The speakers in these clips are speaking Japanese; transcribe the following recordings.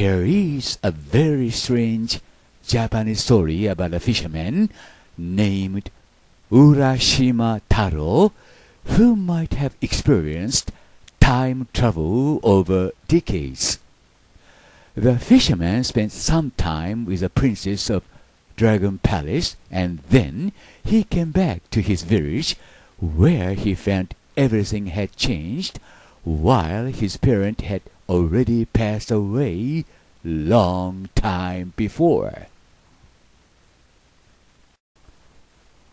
There is a very strange Japanese story about a fisherman named Urashima Taro who might have experienced time travel over decades. The fisherman spent some time with the princess of Dragon Palace and then he came back to his village where he found everything had changed while his parent had already passed away long time before.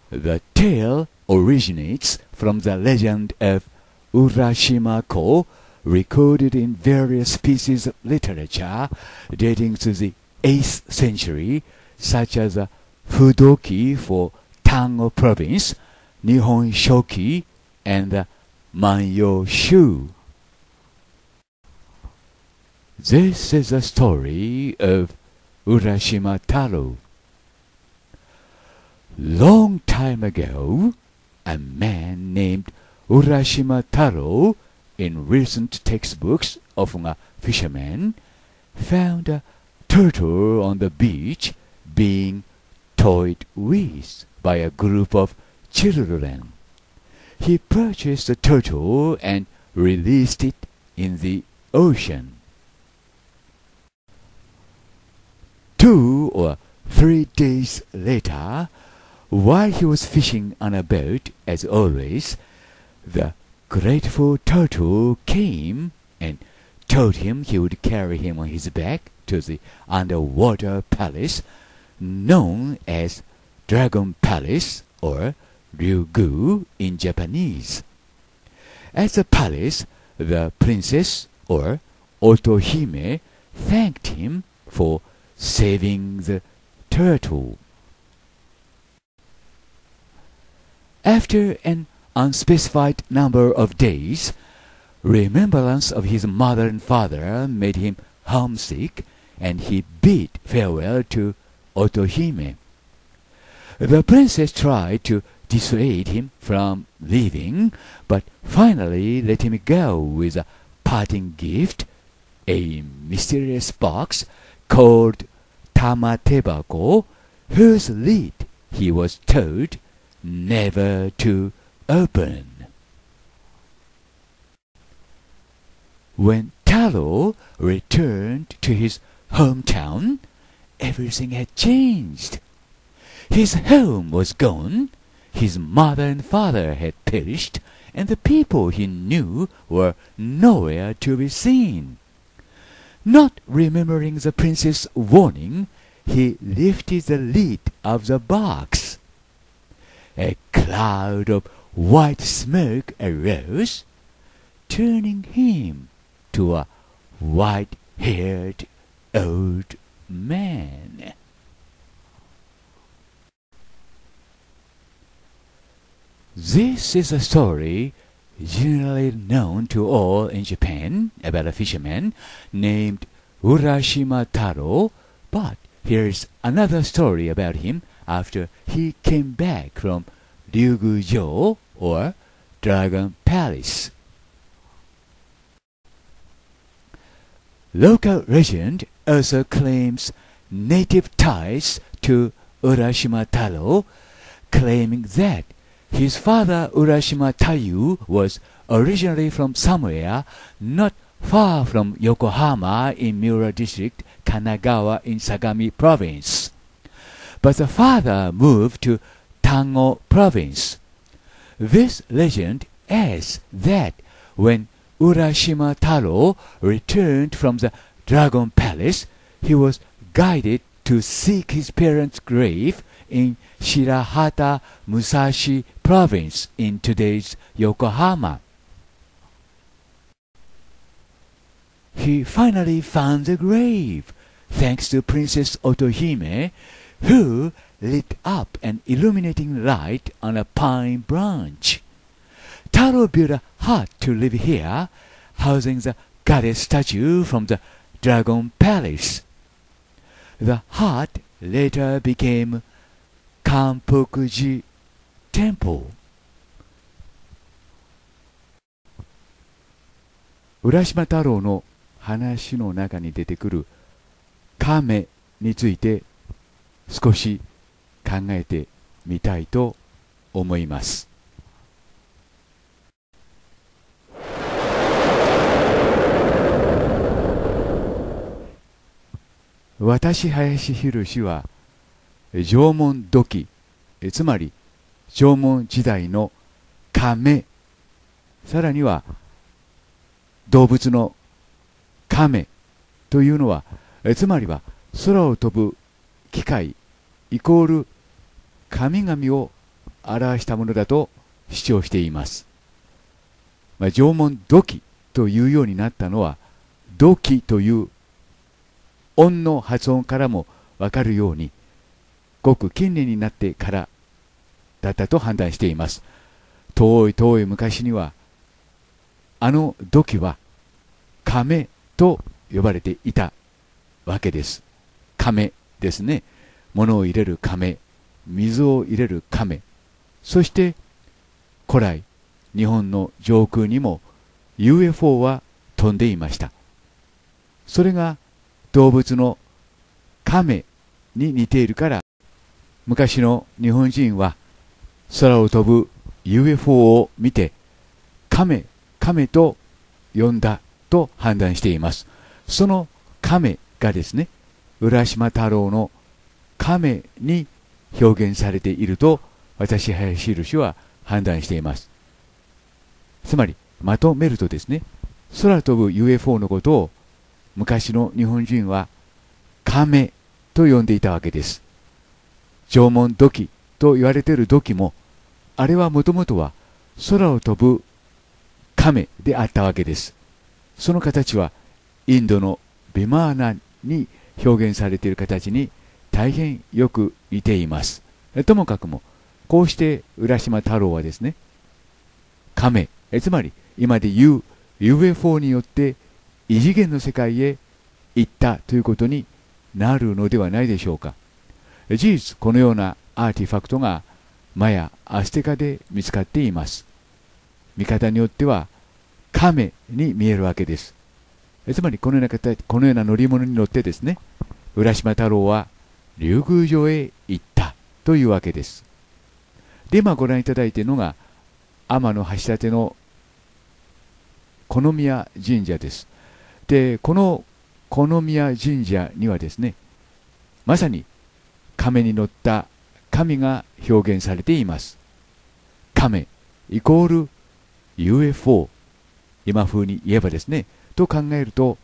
The tale originates from the legend of Urashima Ko, recorded in various pieces of literature dating to the 8th century, such as Fudoki for Tango Province, Nihon Shoki, and Manyo Shu. This is a story of Urashima Taro. Long time ago, a man named Urashima Taro, in recent textbooks of a fisherman, found a turtle on the beach being toyed with by a group of children. He purchased the turtle and released it in the ocean. Two or three days later, while he was fishing on a boat as always, the grateful Turtle came and told him he would carry him on his back to the underwater palace known as Dragon Palace or Ryugu in Japanese. At the palace, the princess or Otohime thanked him for saving the turtle. After an unspecified number of days, remembrance of his mother and father made him homesick, and he bid farewell to Otohime. The princess tried to dissuade him from leaving, but finally let him go with a parting gift, a mysterious box called Tamatebako, whose lid he was told never to open. When Taro returned to his hometown, everything had changed. His home was gone, his mother and father had perished, and the people he knew were nowhere to be seen. Not remembering the prince's warning, he lifted the lid of the box. A cloud of white smoke arose, turning him to a white-haired old man. This is a story generally known to all in Japan about a fisherman named Urashima Taro, but here's another story about him after he came back from Ryugujo or Dragon Palace. Local legend also claims native ties to Urashima Taro, claiming that his father Urashima Taiyu was originally from somewhere not far from Yokohama in Mura district, Kanagawa in Sagami province. But the father moved to Tango province. This legend says that when Urashima Taro returned from the Dragon Palace, he was guided to seek his parents' grave in Shirahata Musashi province in today's Yokohama. He finally found the grave, thanks to Princess Otohime, who lit up an illuminating light on a pine branch. Taro built a hut to live here, housing the goddess statue from the Dragon Palace. The hut later became Kanpokuji temple.「浦島太郎」の話の中に出てくる亀について少し考えてみたいと思います。私林博は縄文土器つまり縄文時代の亀さらには動物の亀というのはつまりは空を飛ぶ機械イコール神々を表したものだと主張しています、まあ、縄文土器というようになったのは土器という音の発音からもわかるようにごく近年になってからだったと判断しています遠い遠い昔にはあの土器は亀と呼ばれていたわけです亀ですね物を入れる亀水を入れる亀そして古来日本の上空にも UFO は飛んでいましたそれが動物の亀に似ているから昔の日本人は空を飛ぶ UFO を見てカメ、カメと呼んだと判断していますそのカメがですね浦島太郎のカメに表現されていると私林印は判断していますつまりまとめるとですね空飛ぶ UFO のことを昔の日本人はカメと呼んでいたわけです縄文土器と言われている土器もあれはもともとは空を飛ぶ亀であったわけですその形はインドのビマーナに表現されている形に大変よく似ていますともかくもこうして浦島太郎はですね亀つまり今で言う UFO によって異次元の世界へ行ったということになるのではないでしょうか事実このようなアーティファクトがマヤ・アステカで見つかっています見方によっては亀に見えるわけですつまりこのような形このような乗り物に乗ってですね浦島太郎は竜宮城へ行ったというわけですで今ご覧いただいているのが天橋立の小宮神社ですでこの小宮神社にはですねまさに亀に乗った神が表現されています。亀イコール UFO 今風に言えばですねと考えると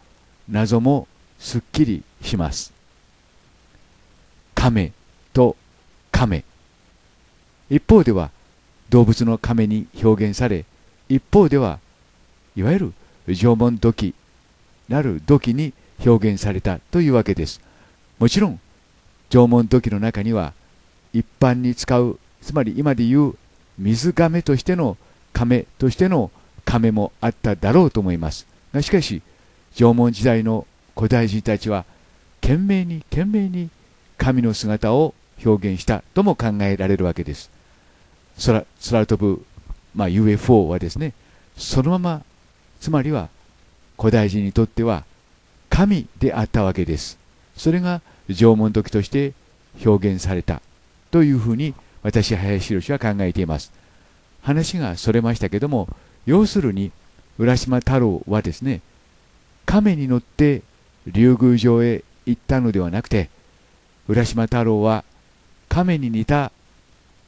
謎もすっきりします。亀と亀一方では動物の亀に表現され一方ではいわゆる縄文土器なる土器に表現されたというわけですもちろん縄文土器の中には一般に使うつまり今で言う水亀としての亀としての亀もあっただろうと思いますがしかし縄文時代の古代人たちは懸命に懸命に神の姿を表現したとも考えられるわけです空空飛ぶ、まあ、UFO はですねそのままつまりは古代人にとっては神であったわけですそれが縄文時として表現されたというふうに私林宏は考えています話がそれましたけども要するに浦島太郎はですね亀に乗って竜宮城へ行ったのではなくて浦島太郎は亀に似た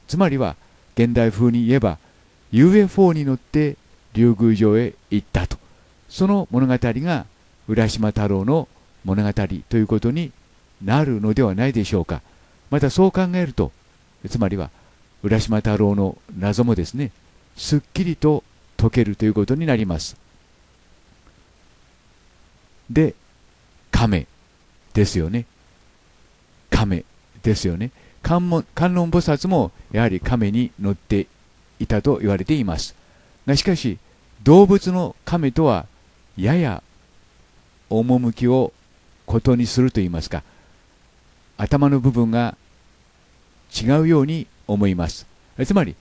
つまりは現代風に言えば UFO に乗って竜宮城へ行ったとその物語が浦島太郎の物語ということになるのではないでしょうか。またそう考えるとつまりは浦島太郎の謎もですねすっきりと解けるということになりますで亀ですよね亀ですよね観音観音菩薩もやはり亀に乗っていたと言われていますがしかし動物の亀とはやや趣を異にすると言いますか頭の部分が違うように思いますつまり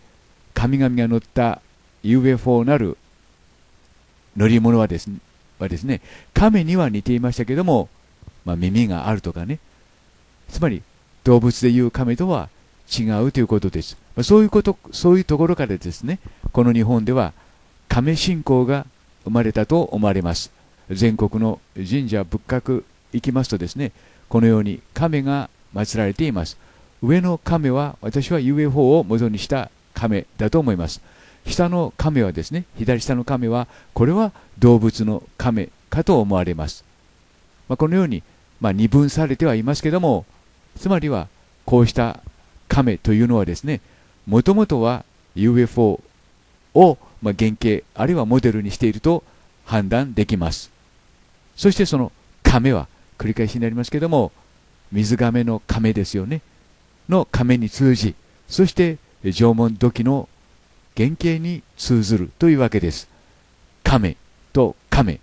神々が乗った UFO なる乗り物はですねはですね亀には似ていましたけども、まあ、耳があるとかねつまり動物でいう亀とは違うということです、まあ、そういうことそういうところからですねこの日本では亀信仰が生まれたと思われます全国の神社仏閣行きますとですねこのように亀が祀られています上の亀は私は UFO を元にした亀だと思います下の亀はですね左下の亀はこれは動物の亀かと思われます、まあ、このように、まあ、二分されてはいますけどもつまりはこうした亀というのはですねもともとは UFO を、まあ、原型あるいはモデルにしていると判断できますそしてその亀は繰り返しになりますけども水亀の亀ですよねの亀に通じそして縄文土器の原型に通ずるというわけです亀と亀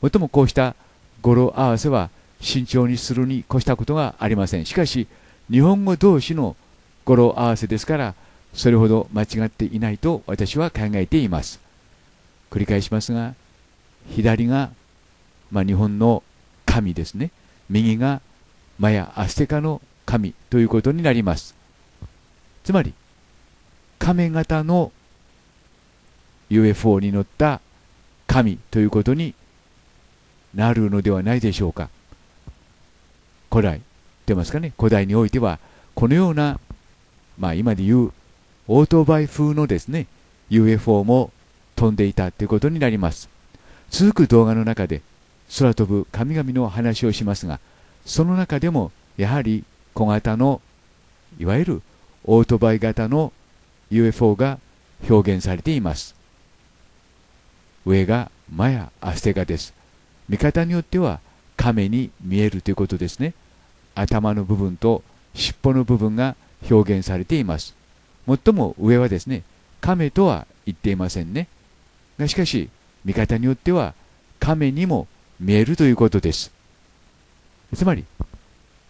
もともこうした語呂合わせは慎重にするに越したことがありませんしかし日本語同士の語呂合わせですからそれほど間違っていないと私は考えています繰り返しますが左が、まあ、日本の神ですね右がマヤ・アステカの神ということになりますつまり亀型の UFO に乗った神ということになるのではないでしょうか古来出ますかね古代においてはこのようなまあ今で言うオートバイ風のですね UFO も飛んでいたということになります続く動画の中で空飛ぶ神々の話をしますがその中でもやはり小型のいわゆるオートバイ型の UFO が表現されています上がマヤ・アステカです見方によっては亀に見えるということですね頭の部分と尻尾の部分が表現されています最も上はですね亀とは言っていませんねがしかし見方によっては亀にも見えるということですつまり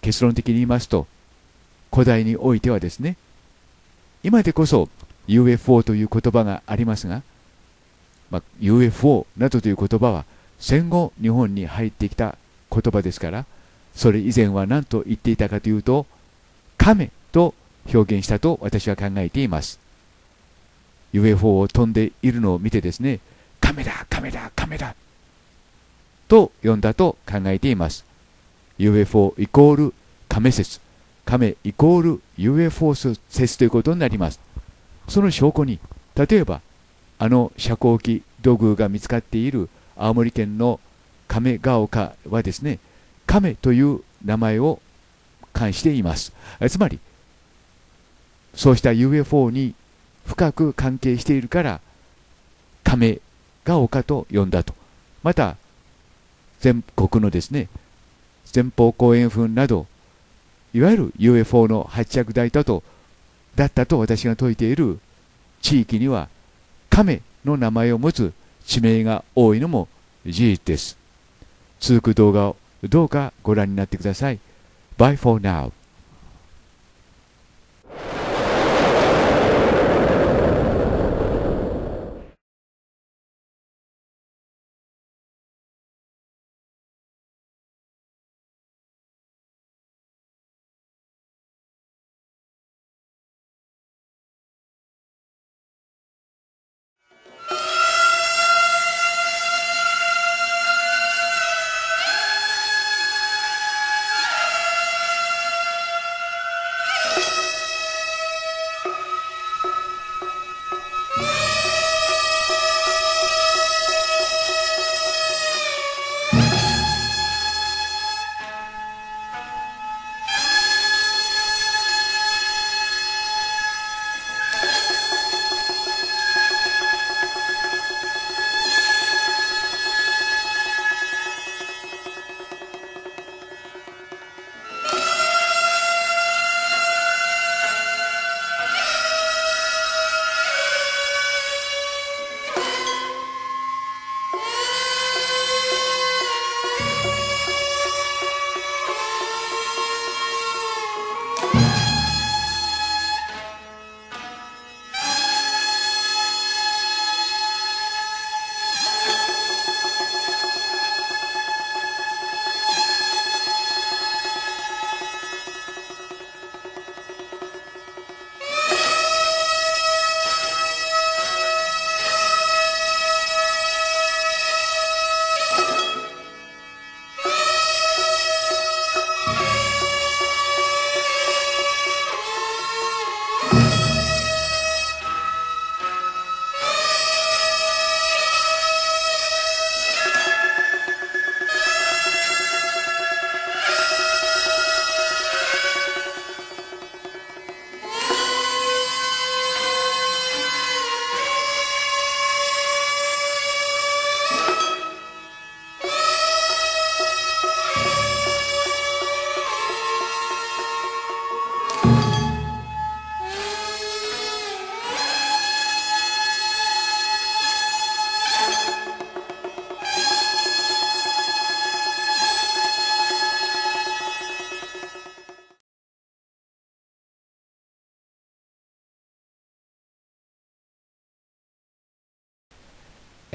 結論的に言いますと古代においてはですね今でこそ UFO という言葉がありますが、まあ、UFO などという言葉は戦後日本に入ってきた言葉ですからそれ以前は何と言っていたかというと亀と表現したと私は考えています UFO を飛んでいるのを見てですね亀だ亀だ亀だと呼んだと考えています UFO イコール亀説亀イコール UFO 説ということになりますその証拠に例えばあの遮光器土偶が見つかっている青森県の亀ヶ丘はですね亀という名前を冠していますつまりそうした UFO に深く関係しているから亀が丘と呼んだとまた全国のですね前方後円墳などいわゆる UFO の発着台だとだったと私が説いている地域には亀の名前を持つ地名が多いのも事実です続く動画をどうかご覧になってください Bye for now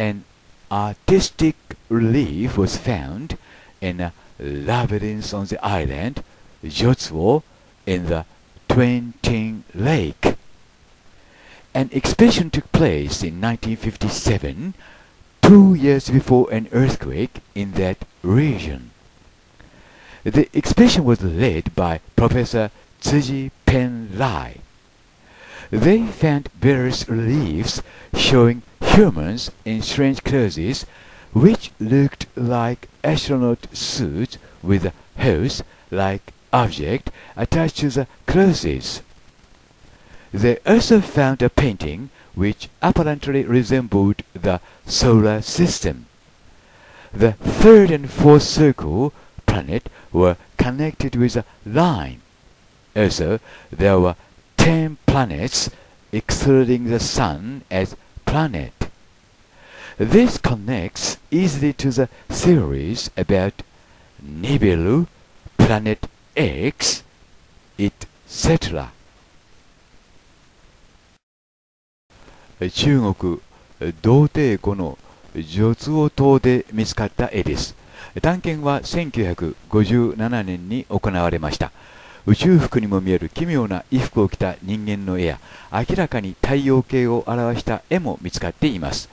an artistic relief was found in a labyrinth on the island Jotsuo in the Twenting Lake. An expedition took place in 1957, two years before an earthquake in that region. The expedition was led by Professor Tsuji Pen Lai. They found various reliefs showing humans in strange clothes which looked like astronaut suits with a hose like object attached to the clothes. They also found a painting which apparently resembled the solar system. The third and fourth circle planet were connected with a line. Also, there were 10 planets, excluding the Sun, as planet. This connects easily to the theories about Nibiru, Planet X, etc. 中国同帝湖の上津島で見つかった絵です。探検は1957年に行われました。宇宙服にも見える奇妙な衣服を着た人間の絵や明らかに太陽系を表した絵も見つかっています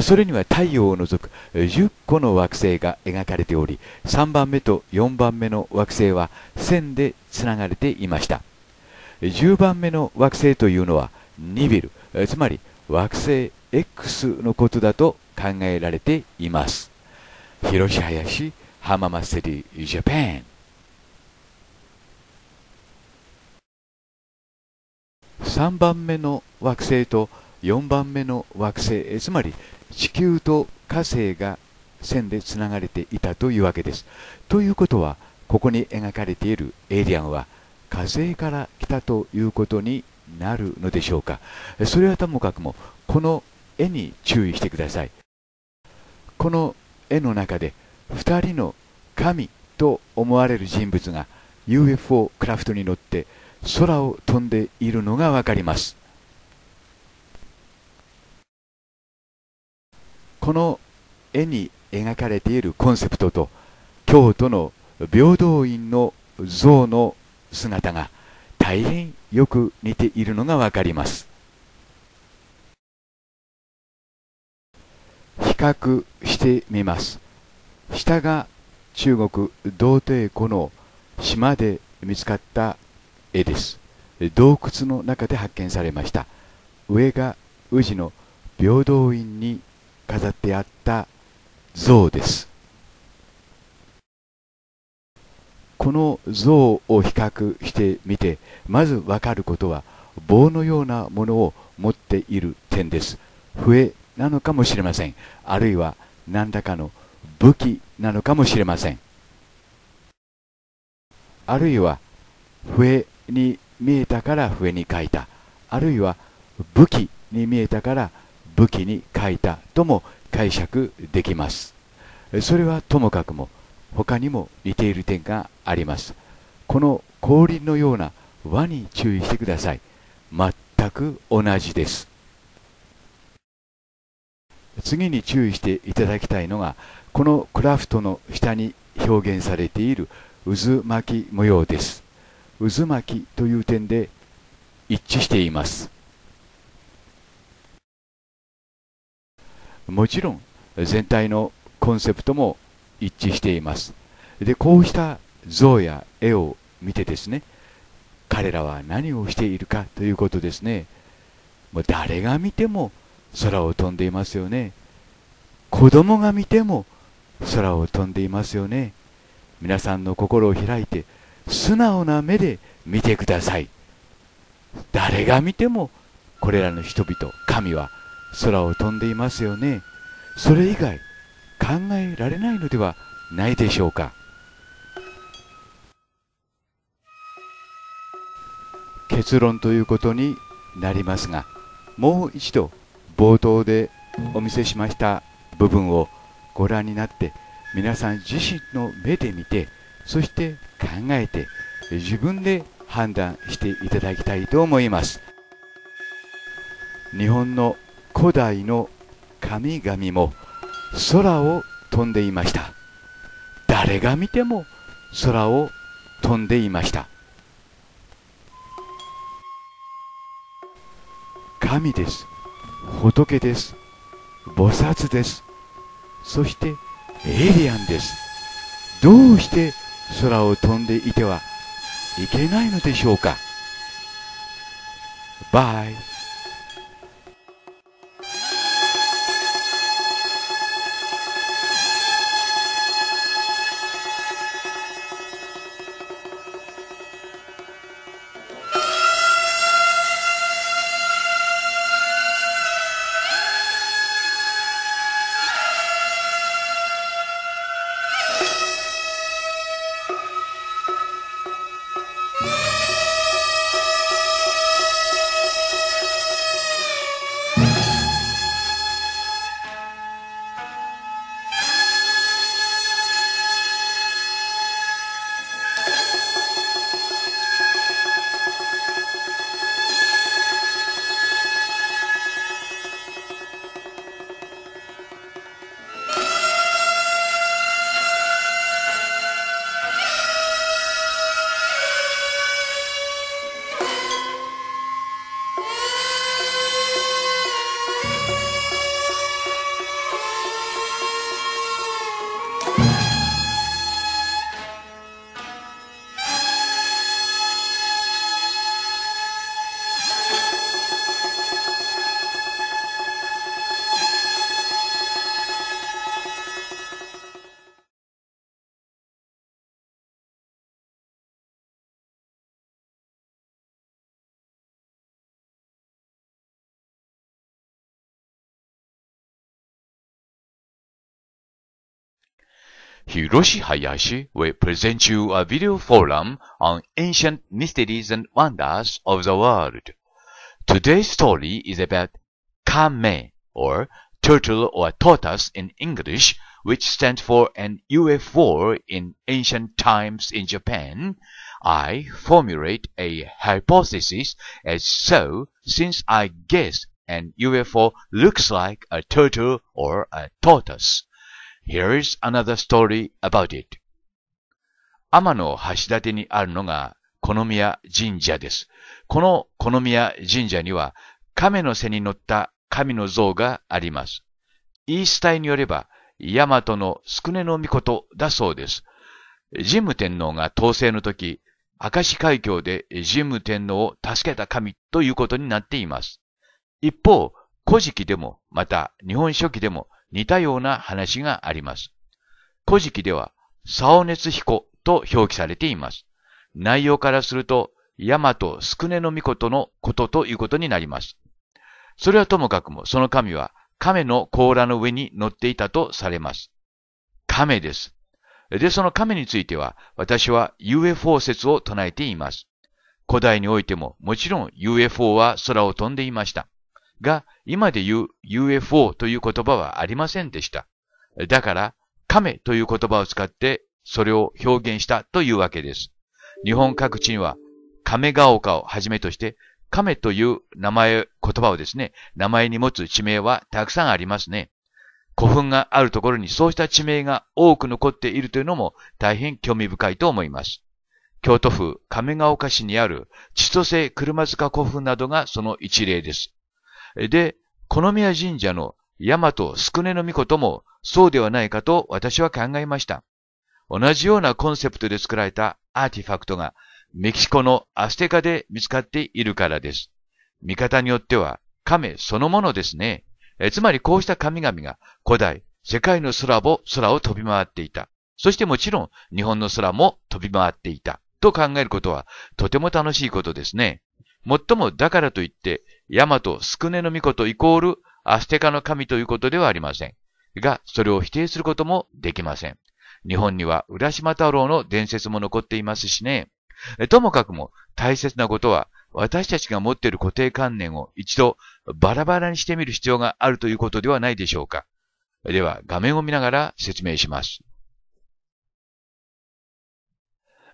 それには太陽を除く10個の惑星が描かれており3番目と4番目の惑星は線でつながれていました10番目の惑星というのはニビルつまり惑星 X のことだと考えられています広し林浜松セティジャパン3番目の惑星と4番目の惑星つまり地球と火星が線でつながれていたというわけです。ということはここに描かれているエイリアンは火星から来たということになるのでしょうかそれはともかくもこの絵に注意してくださいこの絵の中で2人の神と思われる人物が UFO クラフトに乗って空を飛んでいるのがわかりますこの絵に描かれているコンセプトと京都の平等院の像の姿が大変よく似ているのが分かります比較してみます下が中国道帝湖の島で見つかった絵です洞窟の中で発見されました上が宇治の平等院に飾ってあった像ですこの像を比較してみてまず分かることは棒のようなものを持っている点です笛なのかもしれませんあるいは何らかの武器なのかもしれませんあるいは笛に見えたから笛に書いたあるいは武器に見えたから武器に書いたとも解釈できますそれはともかくも他にも似ている点がありますこの氷のような輪に注意してください全く同じです次に注意していただきたいのがこのクラフトの下に表現されている渦巻き模様です渦巻きという点で一致していますもちろん全体のコンセプトも一致していますでこうした像や絵を見てですね彼らは何をしているかということですねもう誰が見ても空を飛んでいますよね子供が見ても空を飛んでいますよね皆さんの心を開いて素直な目で見てください誰が見てもこれらの人々神は空を飛んでいますよねそれ以外考えられないのではないでしょうか結論ということになりますがもう一度冒頭でお見せしました部分をご覧になって皆さん自身の目で見てそして考えて自分で判断していただきたいと思います日本の古代の神々も空を飛んでいました誰が見ても空を飛んでいました神です仏です菩薩ですそしてエイリアンですどうして空を飛んでいてはいけないのでしょうか Bye. Hiroshi Hayashi will present you a video forum on ancient mysteries and wonders of the world. Today's story is about Kame, or turtle or tortoise in English, which stands for an UFO in ancient times in Japan. I formulate a hypothesis as so since I guess an UFO looks like a turtle or a tortoise. Here is another story about it. 天の橋立にあるのが、この宮神社です。このこの宮神社には、亀の背に乗った神の像があります。言い伝えによれば、ヤマトの宿根の御事だそうです。神武天皇が統制の時、明石海峡で神武天皇を助けた神ということになっています。一方、古事記でも、また日本書紀でも、似たような話があります。古事記では、サオネツヒコと表記されています。内容からすると、大和宿根の御とのことということになります。それはともかくも、その神は亀の甲羅の上に乗っていたとされます。亀です。で、その亀については、私は UFO 説を唱えています。古代においても、もちろん UFO は空を飛んでいました。が今で言う UFO という言葉はありませんでした。だから、亀という言葉を使ってそれを表現したというわけです。日本各地には亀ヶ丘をはじめとして亀という名前、言葉をですね、名前に持つ地名はたくさんありますね。古墳があるところにそうした地名が多く残っているというのも大変興味深いと思います。京都府亀ヶ丘市にある千歳車塚古墳などがその一例です。で、この宮神社の大和宿根の御子ともそうではないかと私は考えました。同じようなコンセプトで作られたアーティファクトがメキシコのアステカで見つかっているからです。見方によっては亀そのものですね。えつまりこうした神々が古代、世界の空を、空を飛び回っていた。そしてもちろん日本の空も飛び回っていた。と考えることはとても楽しいことですね。もっともだからといってヤマト、スクネの御事イコールアステカの神ということではありません。が、それを否定することもできません。日本には浦島太郎の伝説も残っていますしね。ともかくも大切なことは、私たちが持っている固定観念を一度バラバラにしてみる必要があるということではないでしょうか。では、画面を見ながら説明します。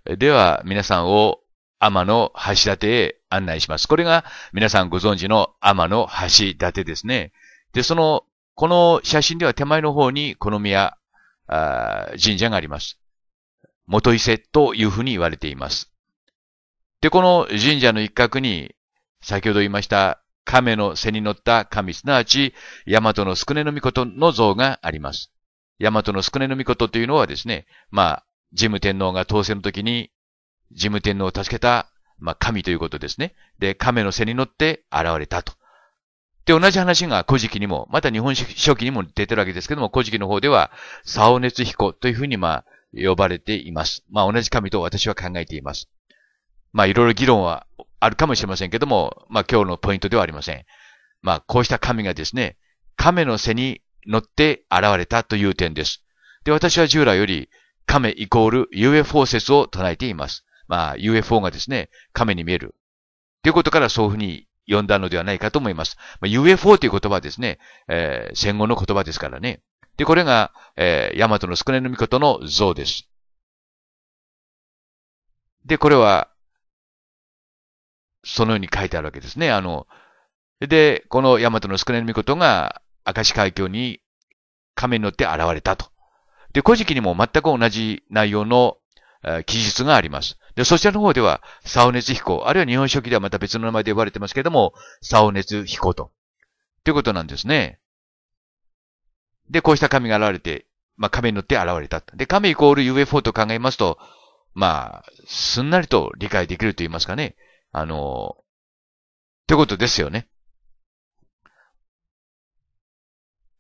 では、皆さんを天の橋立へ案内します。これが皆さんご存知の天の橋立ですね。で、その、この写真では手前の方にこの宮神社があります。元伊勢というふうに言われています。で、この神社の一角に、先ほど言いました亀の背に乗った神、すなわち、大和の宿根の御事の像があります。大和の宿根の御事というのはですね、まあ、神武天皇が当選の時に事務天皇を助けた、まあ、神ということですね。で、亀の背に乗って現れたと。で、同じ話が古事記にも、また日本書記にも出てるわけですけども、古事記の方では、サオネツヒコというふうに、まあ、呼ばれています。まあ、同じ神と私は考えています。まあ、いろいろ議論はあるかもしれませんけども、まあ、今日のポイントではありません。まあ、こうした神がですね、亀の背に乗って現れたという点です。で、私は従来より、亀イコール UFO 説を唱えています。まあ、UFO がですね、亀に見える。ということからそういうふうに呼んだのではないかと思います。まあ、UFO という言葉はですね、えー、戦後の言葉ですからね。で、これが、えー、ヤマトの少年の御事の像です。で、これは、そのように書いてあるわけですね。あの、で、このヤマトの少年の御事が、明石海峡に亀に乗って現れたと。で、古事記にも全く同じ内容の記述があります。で、そちらの方では、サオネツ飛行、あるいは日本書紀ではまた別の名前で呼ばれてますけども、サオネツ飛行と。ということなんですね。で、こうした神が現れて、まあ、亀に乗って現れた。で、神イコール UFO と考えますと、まあ、すんなりと理解できると言いますかね。あの、ってことですよね。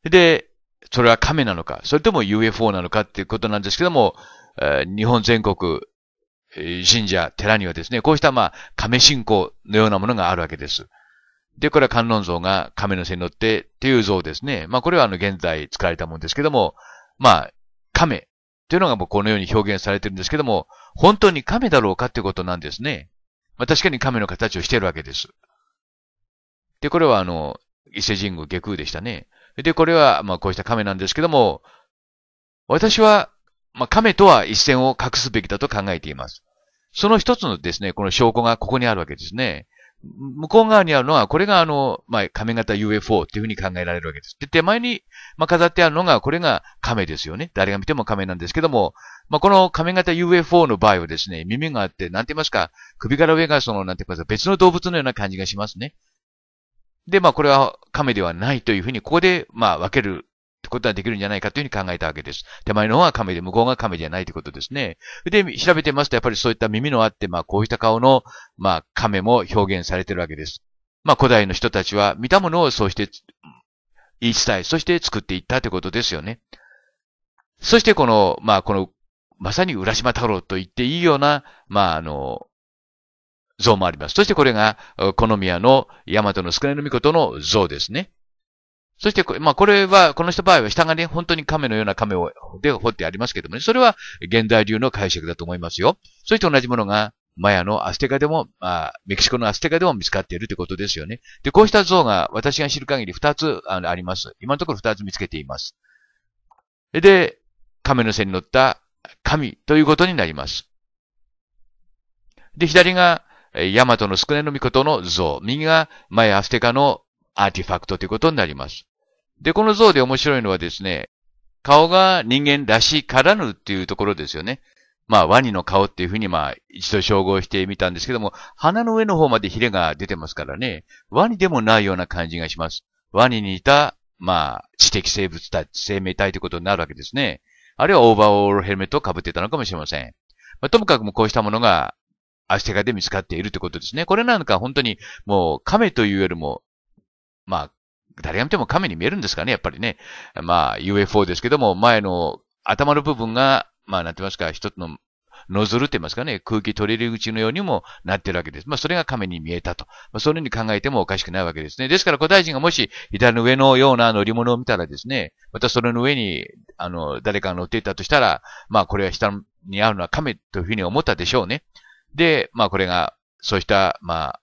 で、それは亀なのか、それとも UFO なのかっていうことなんですけども、えー、日本全国、神社、寺にはですね、こうしたまあ、亀信仰のようなものがあるわけです。で、これは観音像が亀の背に乗ってっていう像ですね。まあ、これはあの、現在使われたものですけども、まあ、亀というのがもうこのように表現されてるんですけども、本当に亀だろうかってことなんですね。まあ、確かに亀の形をしているわけです。で、これはあの、伊勢神宮下空でしたね。で、これは、まあ、こうした亀なんですけども、私は、まあ、亀とは一線を隠すべきだと考えています。その一つのですね、この証拠がここにあるわけですね。向こう側にあるのは、これがあの、まあ、亀型 UFO っていうふうに考えられるわけです。で、手前に、ま飾ってあるのが、これが亀ですよね。誰が見ても亀なんですけども、まあ、この亀型 UFO の場合はですね、耳があって、なんて言いますか、首から上がその、なんて言いますか、別の動物のような感じがしますね。で、まあ、これは亀ではないというふうに、ここで、まあ、分けることができるんじゃないかというふうに考えたわけです。手前の方が亀で、向こうが亀じゃないということですね。で、調べてますと、やっぱりそういった耳のあって、まあ、こういった顔の、まあ、亀も表現されてるわけです。まあ、古代の人たちは見たものをそうして言い伝え、そして作っていったということですよね。そしてこの、まあ、この、まさに浦島太郎と言っていいような、まあ、あの、像もあります。そしてこれが、この宮の大和の少ないの御事の像ですね。そして、まあ、これは、この人場合は下がね、本当に亀のような亀を、で掘ってありますけどもね、それは現代流の解釈だと思いますよ。そして同じものが、マヤのアステカでも、まあ、メキシコのアステカでも見つかっているということですよね。で、こうした像が私が知る限り2つあります。今のところ2つ見つけています。で、亀の背に乗った神ということになります。で、左が、ヤマトのスクネの御事の像。右が、マヤアステカのアーティファクトということになります。で、この像で面白いのはですね、顔が人間らしからぬっていうところですよね。まあ、ワニの顔っていうふうに、まあ、一度称号してみたんですけども、鼻の上の方までヒレが出てますからね、ワニでもないような感じがします。ワニに似た、まあ、知的生物ち、生命体ということになるわけですね。あるいはオーバーオールヘルメットを被ってたのかもしれません。まあ、ともかくもこうしたものが、アステカで見つかっているということですね。これなんか本当に、もう、亀というよりも、まあ、誰が見ても亀に見えるんですかね、やっぱりね。まあ、UFO ですけども、前の頭の部分が、まあ、なんて言いますか、一つのノズルって言いますかね、空気取り入り口のようにもなってるわけです。まあ、それが亀に見えたと。まあ、そういうふうに考えてもおかしくないわけですね。ですから、古代人がもし、左の上のような乗り物を見たらですね、またそれの上に、あの、誰かが乗っていたとしたら、まあ、これは下にあるのは亀というふうに思ったでしょうね。で、まあ、これが、そうした、まあ、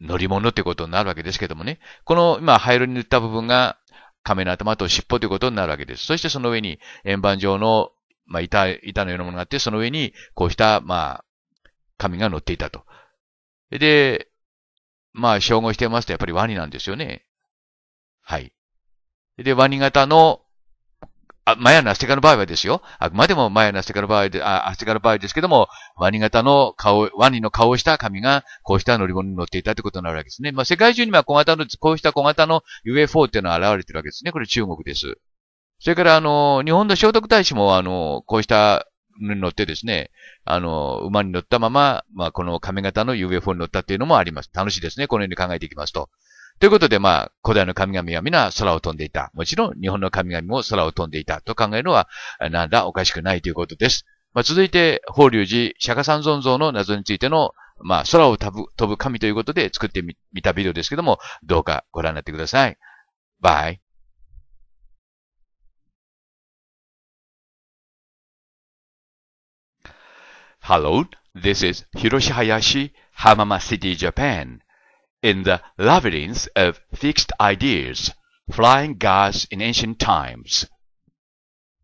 乗り物ってことになるわけですけどもね。この今灰色に塗った部分が亀の頭と尻尾ということになるわけです。そしてその上に円盤状の、まあ、板、板のようなものがあって、その上にこうした、まあ、紙が乗っていたと。で、まあ、称号してますとやっぱりワニなんですよね。はい。で、ワニ型のあ、マヤのアステカの場合はですよ。あくまでもマヤのアステカの場合で、あアステカの場合ですけども、ワニ型の顔、ワニの顔をした紙が、こうした乗り物に乗っていたということになるわけですね。まあ、世界中には小型の、こうした小型の UFO っていうのは現れてるわけですね。これ中国です。それから、あの、日本の聖徳太子も、あの、こうしたに乗ってですね、あの、馬に乗ったまま、まあ、この亀型の UFO に乗ったっていうのもあります。楽しいですね。このように考えていきますと。ということで、まあ、古代の神々は皆空を飛んでいた。もちろん、日本の神々も空を飛んでいたと考えるのは、なんだおかしくないということです。まあ、続いて、法隆寺、釈迦三尊像の謎についての、まあ、空を飛ぶ飛ぶ神ということで作ってみたビデオですけども、どうかご覧になってください。バイ。Hello, this is Hiroshi Hayashi, Hamama City, Japan. in the labyrinth of fixed ideas, flying gods in ancient times.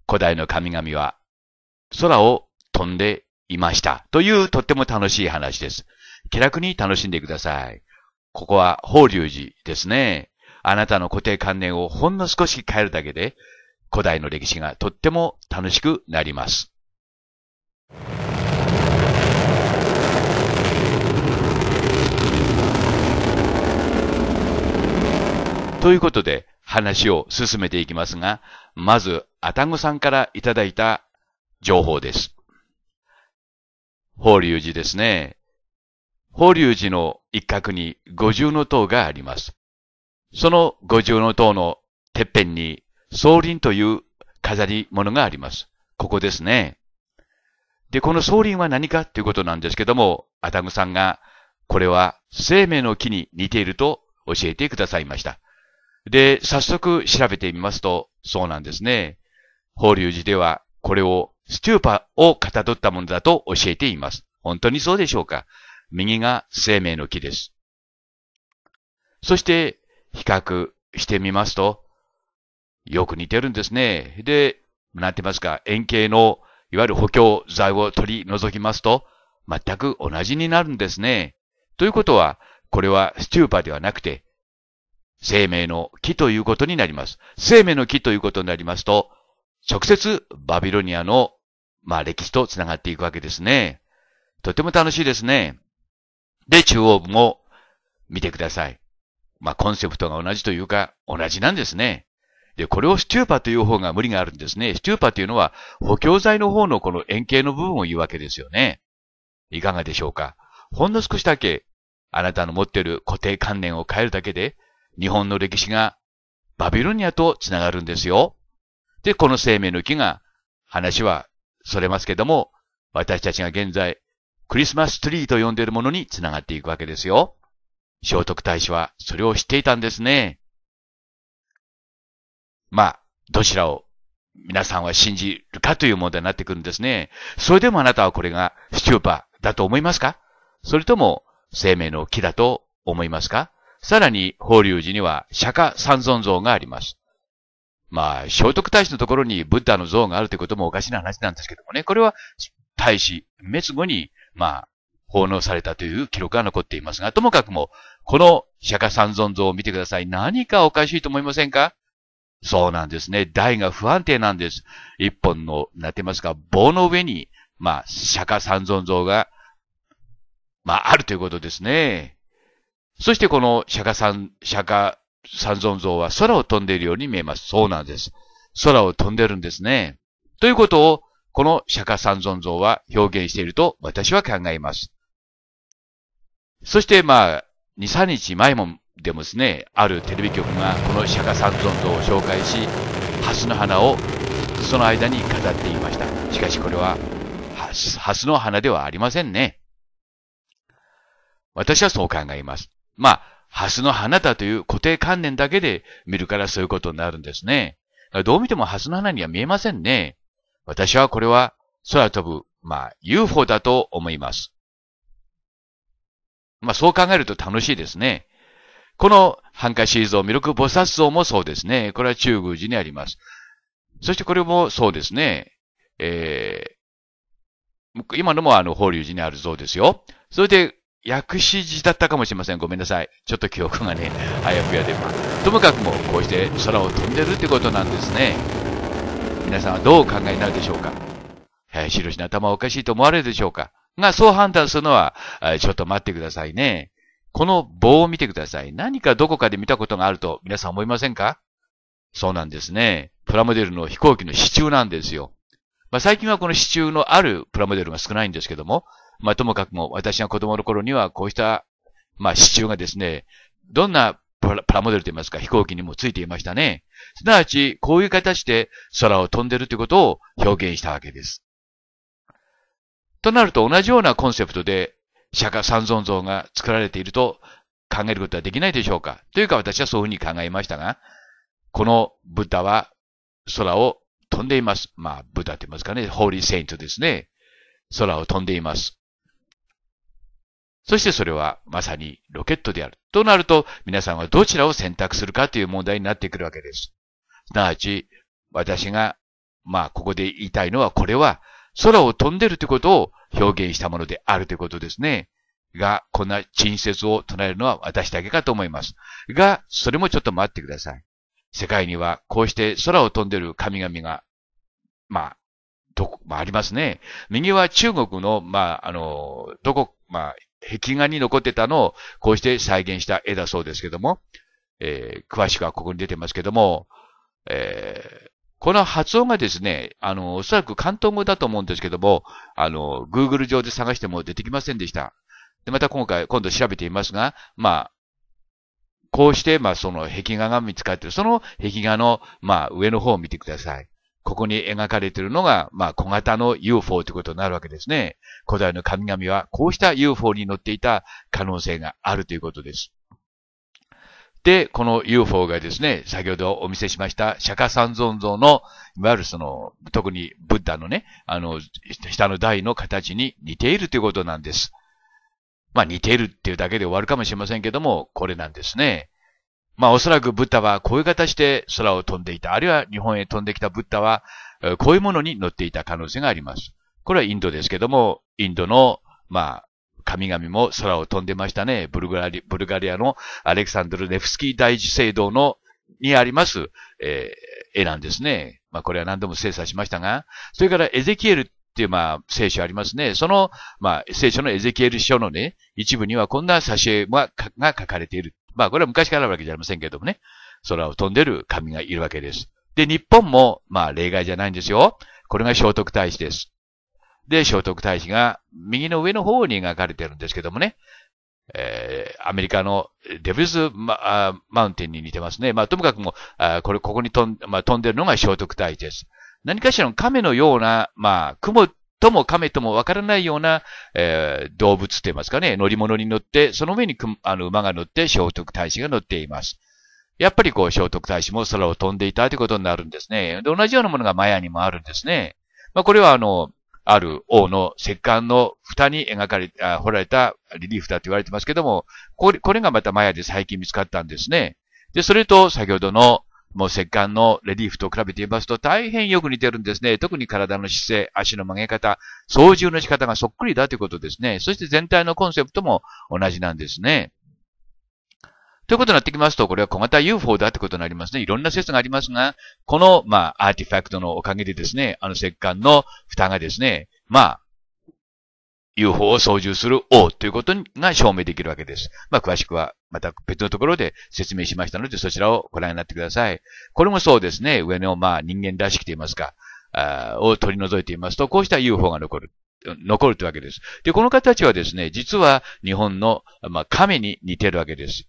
古代の神々は空を飛んでいましたというとっても楽しい話です。気楽に楽しんでください。ここは法隆寺ですね。あなたの固定観念をほんの少し変えるだけで古代の歴史がとっても楽しくなります。ということで、話を進めていきますが、まず、アタグさんからいただいた情報です。法隆寺ですね。法隆寺の一角に五重の塔があります。その五重の塔のてっぺんに、総林という飾り物があります。ここですね。で、この総林は何かということなんですけども、アタムさんが、これは生命の木に似ていると教えてくださいました。で、早速調べてみますと、そうなんですね。法隆寺では、これをスチューパをかたどったものだと教えています。本当にそうでしょうか右が生命の木です。そして、比較してみますと、よく似てるんですね。で、なんて言いますか、円形の、いわゆる補強材を取り除きますと、全く同じになるんですね。ということは、これはスチューパーではなくて、生命の木ということになります。生命の木ということになりますと、直接バビロニアの、まあ、歴史と繋がっていくわけですね。とても楽しいですね。で、中央部も見てください。まあ、コンセプトが同じというか、同じなんですね。で、これをスチューパという方が無理があるんですね。スチューパというのは補強材の方のこの円形の部分を言うわけですよね。いかがでしょうかほんの少しだけ、あなたの持っている固定観念を変えるだけで、日本の歴史がバビロニアと繋がるんですよ。で、この生命の木が、話はそれますけども、私たちが現在、クリスマスツリーと呼んでいるものに繋がっていくわけですよ。聖徳太子はそれを知っていたんですね。まあ、どちらを皆さんは信じるかという問題になってくるんですね。それでもあなたはこれがスチューパーだと思いますかそれとも生命の木だと思いますかさらに、法隆寺には釈迦三尊像があります。まあ、聖徳太子のところにブッダの像があるということもおかしな話なんですけどもね、これは太子、滅後に、まあ、奉納されたという記録が残っていますが、ともかくも、この釈迦三尊像を見てください。何かおかしいと思いませんかそうなんですね。台が不安定なんです。一本の、なってますか、棒の上に、まあ、釈迦三尊像が、まあ、あるということですね。そしてこの釈迦さん、釈迦三尊像は空を飛んでいるように見えます。そうなんです。空を飛んでるんですね。ということを、この釈迦三尊像は表現していると私は考えます。そしてまあ、2、3日前もでもですね、あるテレビ局がこの釈迦三尊像を紹介し、ハスの花をその間に飾っていました。しかしこれは、ハスの花ではありませんね。私はそう考えます。まあ、ハスの花だという固定観念だけで見るからそういうことになるんですね。どう見てもハスの花には見えませんね。私はこれは空飛ぶ、まあ UFO だと思います。まあそう考えると楽しいですね。このハンカシー像、魅力菩薩像もそうですね。これは中宮寺にあります。そしてこれもそうですね。えー、今のもあの法隆寺にある像ですよ。それで薬師寺だったかもしれません。ごめんなさい。ちょっと記憶がね、あやふやで、まあ、ともかくもこうして空を飛んでるってことなんですね。皆さんはどうお考えになるでしょうかえー、白の頭おかしいと思われるでしょうかが、そう判断するのは、ちょっと待ってくださいね。この棒を見てください。何かどこかで見たことがあると皆さん思いませんかそうなんですね。プラモデルの飛行機の支柱なんですよ。まあ、最近はこの支柱のあるプラモデルが少ないんですけども、まあ、ともかくも私が子供の頃にはこうした、まあ、支柱がですね、どんなプラモデルと言いますか、飛行機にもついていましたね。すなわち、こういう形で空を飛んでるということを表現したわけです。となると同じようなコンセプトで釈迦三尊像が作られていると考えることはできないでしょうかというか私はそういうふうに考えましたが、このブッダは空を飛んでいます。まあ、ブッダと言いますかね、ホーリーセイントですね。空を飛んでいます。そしてそれはまさにロケットである。となると、皆さんはどちらを選択するかという問題になってくるわけです。すなわち、私が、まあ、ここで言いたいのは、これは、空を飛んでるということを表現したものであるということですね。が、こんな陳説を唱えるのは私だけかと思います。が、それもちょっと待ってください。世界には、こうして空を飛んでる神々が、まあ、どこ、まあありますね。右は中国の、まあ、あの、どこ、まあ、壁画に残ってたのを、こうして再現した絵だそうですけども、えー、詳しくはここに出てますけども、えー、この発音がですね、あの、おそらく関東語だと思うんですけども、あの、Google 上で探しても出てきませんでした。で、また今回、今度調べてみますが、まあ、こうして、まあ、その壁画が見つかっている。その壁画の、まあ、上の方を見てください。ここに描かれているのが、まあ、小型の UFO ということになるわけですね。古代の神々は、こうした UFO に乗っていた可能性があるということです。で、この UFO がですね、先ほどお見せしました釈迦三尊像の、いわゆるその、特にブッダのね、あの、下の台の形に似ているということなんです。まあ似ているっていうだけで終わるかもしれませんけども、これなんですね。まあおそらくブッダはこういう形で空を飛んでいた。あるいは日本へ飛んできたブッダは、こういうものに乗っていた可能性があります。これはインドですけども、インドの、まあ、神々も空を飛んでましたね。ブルガリブルガリアのアレクサンドル・ネフスキー大寺聖堂のにあります、えー、絵なんですね。まあこれは何度も精査しましたが、それからエゼキエルっていうまあ聖書ありますね。その、まあ聖書のエゼキエル書のね、一部にはこんな挿絵が書かれている。まあこれは昔からあるわけじゃありませんけれどもね、空を飛んでる神がいるわけです。で、日本も、まあ例外じゃないんですよ。これが聖徳太子です。で、聖徳太子が右の上の方に描かれてるんですけどもね、えー、アメリカのデビルズママウンテンに似てますね。まあ、ともかくも、あこれ、ここに飛ん,、まあ、飛んでるのが聖徳太子です。何かしらの亀のような、まあ、雲とも亀ともわからないような、えー、動物って言いますかね、乗り物に乗って、その上にあの馬が乗って聖徳太子が乗っています。やっぱりこう聖徳太子も空を飛んでいたということになるんですね。で、同じようなものがマヤにもあるんですね。まあ、これはあの、ある王の石棺の蓋に描かれ、あ掘られたリリーフだと言われてますけども、これ、これがまたマヤで最近見つかったんですね。で、それと先ほどのもう石棺のレリーフと比べてみますと大変よく似てるんですね。特に体の姿勢、足の曲げ方、操縦の仕方がそっくりだということですね。そして全体のコンセプトも同じなんですね。ということになってきますと、これは小型 UFO だってことになりますね。いろんな説がありますが、この、まあ、アーティファクトのおかげでですね、あの石棺の蓋がですね、まあ、UFO を操縦する王ということが証明できるわけです。まあ、詳しくはまた別のところで説明しましたので、そちらをご覧になってください。これもそうですね。上の、まあ、人間らしくて言いますか、あを取り除いていますと、こうした UFO が残る。残るというわけです。で、この形はですね、実は日本の、まあ、亀に似てるわけです。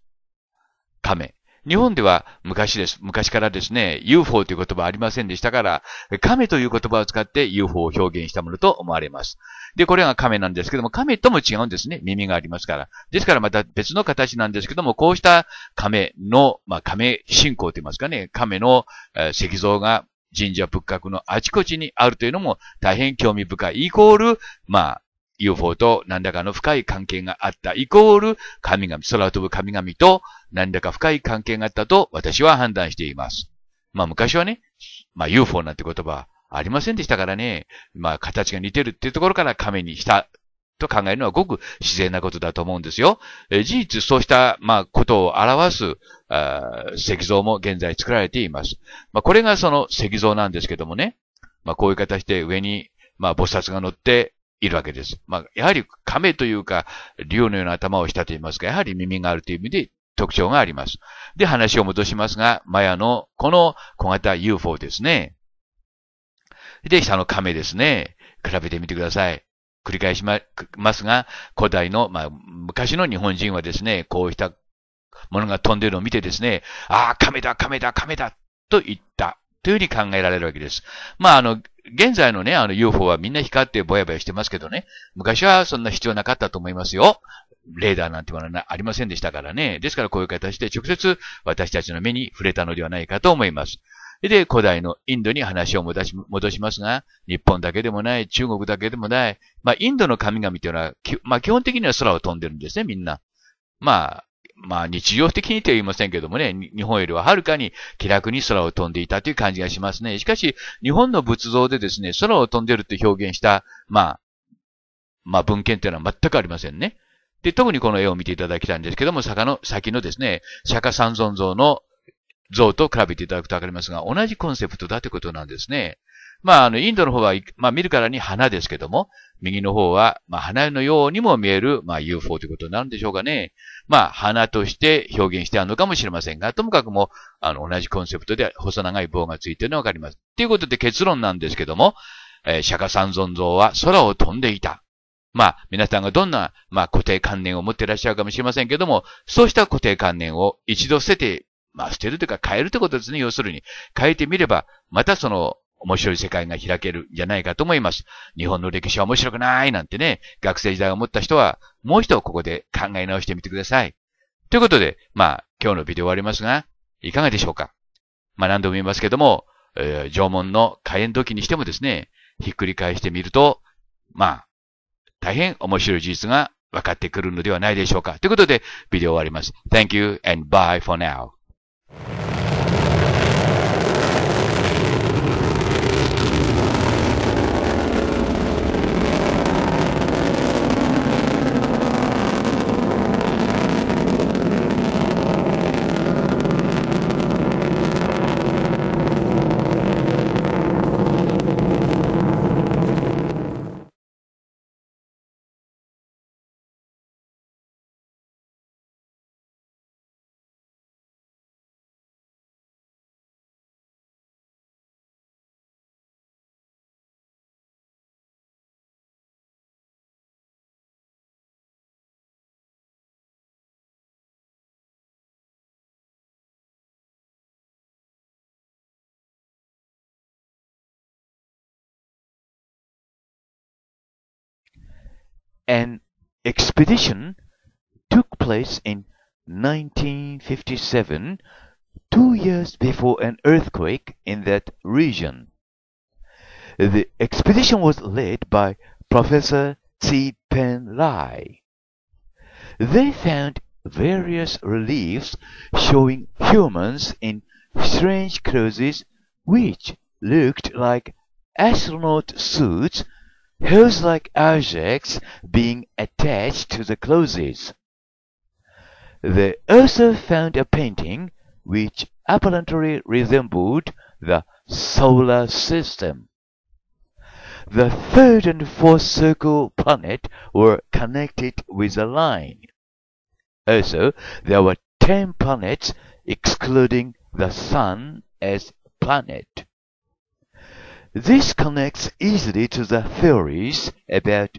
亀。日本では昔です。昔からですね、UFO という言葉ありませんでしたから、亀という言葉を使って UFO を表現したものと思われます。で、これが亀なんですけども、亀とも違うんですね。耳がありますから。ですからまた別の形なんですけども、こうした亀の、まあ亀信仰と言いますかね、亀の石像が神社仏閣のあちこちにあるというのも大変興味深い。イコール、まあ、UFO と何らかの深い関係があった、イコール神々、空飛ぶ神々と何らか深い関係があったと私は判断しています。まあ昔はね、まあ UFO なんて言葉ありませんでしたからね、まあ形が似てるっていうところから亀にしたと考えるのはごく自然なことだと思うんですよ。え事実、そうした、まあ、ことを表すあ、石像も現在作られています。まあ、これがその石像なんですけどもね。まあ、こういう形で上に、まあ、菩薩が乗って、いるわけです。まあ、やはり亀というか、竜のような頭をしたと言いますか、やはり耳があるという意味で特徴があります。で、話を戻しますが、マヤのこの小型 UFO ですね。で、下の亀ですね。比べてみてください。繰り返しますが、古代の、まあ、昔の日本人はですね、こうしたものが飛んでるのを見てですね、ああ、亀だ、亀だ、亀だ、と言った。というふうに考えられるわけです。まあ、あの、現在のね、あの UFO はみんな光ってぼやぼやしてますけどね。昔はそんな必要なかったと思いますよ。レーダーなんてものはありませんでしたからね。ですからこういう形で直接私たちの目に触れたのではないかと思います。で、古代のインドに話を戻し戻しますが、日本だけでもない、中国だけでもない、まあ、インドの神々というのは、まあ、基本的には空を飛んでるんですね、みんな。まあ、まあ日常的にとは言いませんけどもね、日本よりははるかに気楽に空を飛んでいたという感じがしますね。しかし、日本の仏像でですね、空を飛んでるって表現した、まあ、まあ文献っていうのは全くありませんね。で、特にこの絵を見ていただきたいんですけども、坂の、先のですね、釈迦三尊像の像と比べていただくとわかりますが、同じコンセプトだということなんですね。まあ、あの、インドの方は、まあ、見るからに花ですけども、右の方は、まあ、花のようにも見える、まあ、UFO ということになるんでしょうかね。まあ、花として表現してあるのかもしれませんが、ともかくも、あの、同じコンセプトで細長い棒がついてるのがわかります。ということで結論なんですけども、えー、釈迦三尊像は空を飛んでいた。まあ、皆さんがどんな、まあ、固定観念を持っていらっしゃるかもしれませんけども、そうした固定観念を一度捨てて、まあ、捨てるというか変えるということですね。要するに、変えてみれば、またその、面白い世界が開けるんじゃないかと思います。日本の歴史は面白くないなんてね、学生時代を思った人は、もう一度ここで考え直してみてください。ということで、まあ、今日のビデオ終わりますが、いかがでしょうかまあ何度も言いますけども、えー、縄文の開園時にしてもですね、ひっくり返してみると、まあ、大変面白い事実が分かってくるのではないでしょうか。ということで、ビデオ終わります。Thank you and bye for now. An expedition took place in 1957, two years before an earthquake in that region. The expedition was led by Professor T. Pen Lai. They found various reliefs showing humans in strange clothes which looked like astronaut suits hose like objects being attached to the clothes. They also found a painting which apparently resembled the solar system. The third and fourth circle planet were connected with a line. Also, there were ten planets excluding the Sun as planet. This connects easily to the theories about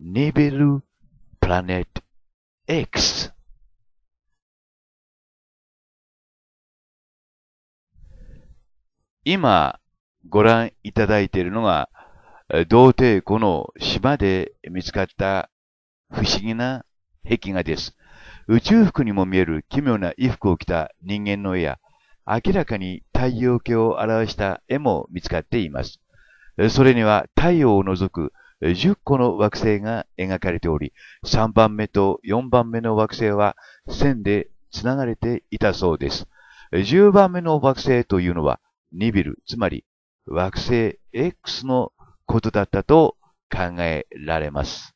Nibiru planet X. 今ご覧いただいているのが、童帝湖の島で見つかった不思議な壁画です。宇宙服にも見える奇妙な衣服を着た人間の絵や、明らかに太陽系を表した絵も見つかっています。それには太陽を除く10個の惑星が描かれており、3番目と4番目の惑星は線で繋がれていたそうです。10番目の惑星というのはニビル、つまり惑星 X のことだったと考えられます。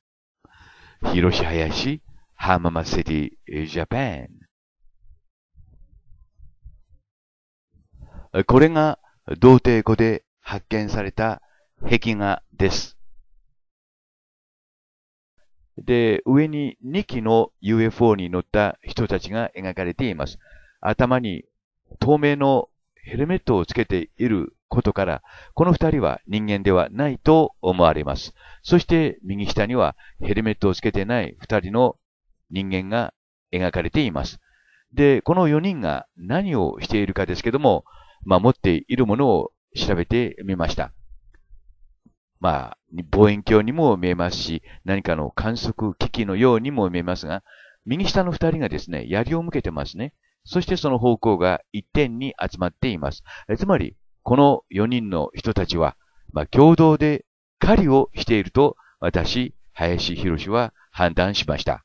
広し林、浜松シティ、ジャパン。これが童貞湖で発見された壁画です。で、上に2機の UFO に乗った人たちが描かれています。頭に透明のヘルメットをつけていることから、この2人は人間ではないと思われます。そして右下にはヘルメットをつけてない2人の人間が描かれています。で、この4人が何をしているかですけども、まあ、持っているものを調べてみました。まあ、望遠鏡にも見えますし、何かの観測機器のようにも見えますが、右下の二人がですね、槍を向けてますね。そしてその方向が一点に集まっています。えつまり、この四人の人たちは、まあ、共同で狩りをしていると、私、林博は判断しました。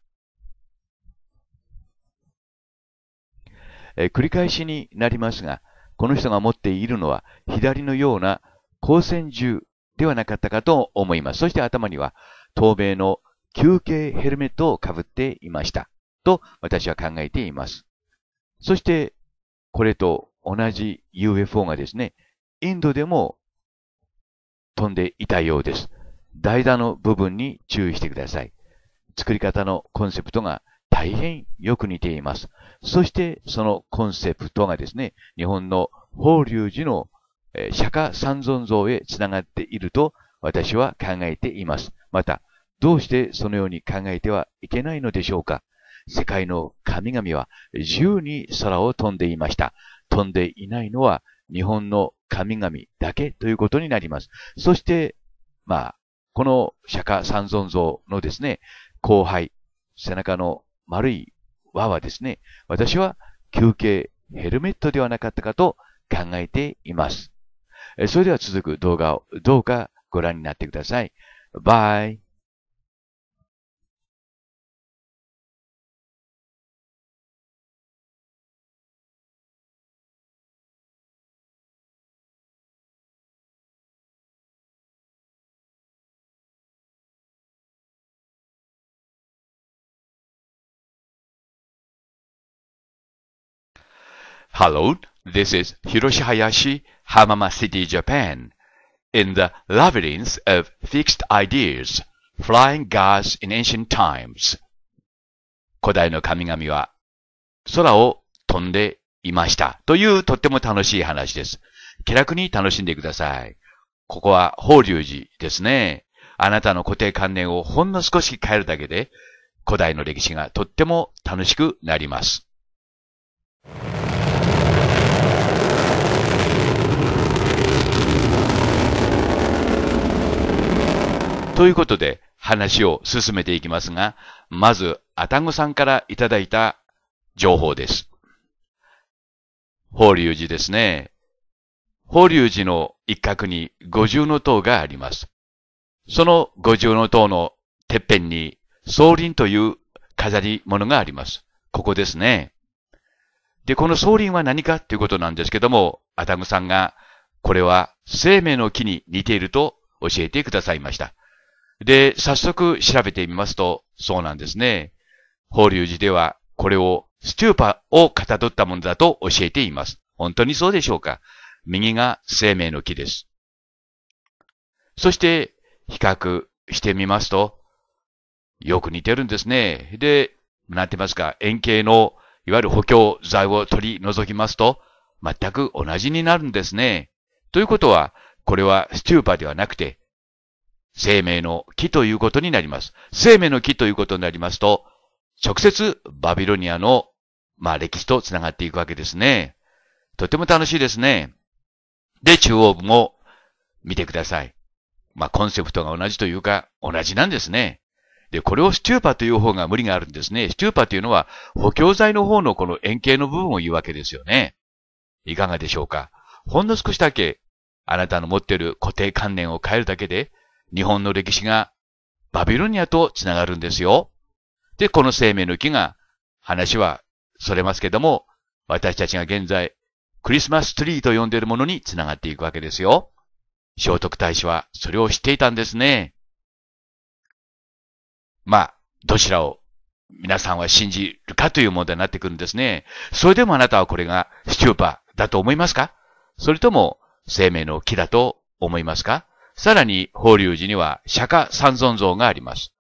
え繰り返しになりますが、この人が持っているのは左のような光線銃ではなかったかと思います。そして頭には透明の球形ヘルメットをかぶっていました。と私は考えています。そして、これと同じ UFO がですね、インドでも飛んでいたようです。台座の部分に注意してください。作り方のコンセプトが大変よく似ています。そしてそのコンセプトがですね、日本の法隆寺の釈迦三尊像へつながっていると私は考えています。また、どうしてそのように考えてはいけないのでしょうか世界の神々は自由に空を飛んでいました。飛んでいないのは日本の神々だけということになります。そして、まあ、この釈迦三尊像のですね、後輩、背中の丸い和はですね、私は休憩、ヘルメットではなかったかと考えています。それでは続く動画をどうかご覧になってください。バイ。Hello, this is Hiroshi Hayashi, Hamama City, Japan. In the labyrinth of fixed ideas, flying gods in ancient times. 古代の神々は空を飛んでいました。というとっても楽しい話です。気楽に楽しんでください。ここは法隆寺ですね。あなたの固定観念をほんの少し変えるだけで、古代の歴史がとっても楽しくなります。ということで話を進めていきますが、まず、アタグさんからいただいた情報です。法隆寺ですね。法隆寺の一角に五重の塔があります。その五重の塔のてっぺんに、総林という飾り物があります。ここですね。で、この総林は何かっていうことなんですけども、アタムさんが、これは生命の木に似ていると教えてくださいました。で、早速調べてみますと、そうなんですね。法隆寺では、これをスチューパをかたどったものだと教えています。本当にそうでしょうか右が生命の木です。そして、比較してみますと、よく似てるんですね。で、なんて言いますか、円形の、いわゆる補強材を取り除きますと、全く同じになるんですね。ということは、これはスチューパーではなくて、生命の木ということになります。生命の木ということになりますと、直接バビロニアの、まあ、歴史と繋がっていくわけですね。とても楽しいですね。で、中央部も見てください。まあ、コンセプトが同じというか、同じなんですね。で、これをスチューパという方が無理があるんですね。スチューパというのは補強材の方のこの円形の部分を言うわけですよね。いかがでしょうかほんの少しだけ、あなたの持っている固定観念を変えるだけで、日本の歴史がバビロニアと繋がるんですよ。で、この生命の木が、話はそれますけども、私たちが現在、クリスマスツリーと呼んでいるものに繋がっていくわけですよ。聖徳太子はそれを知っていたんですね。まあ、どちらを皆さんは信じるかという問題になってくるんですね。それでもあなたはこれがスチューパーだと思いますかそれとも生命の木だと思いますかさらに、法隆寺には釈迦三尊像があります。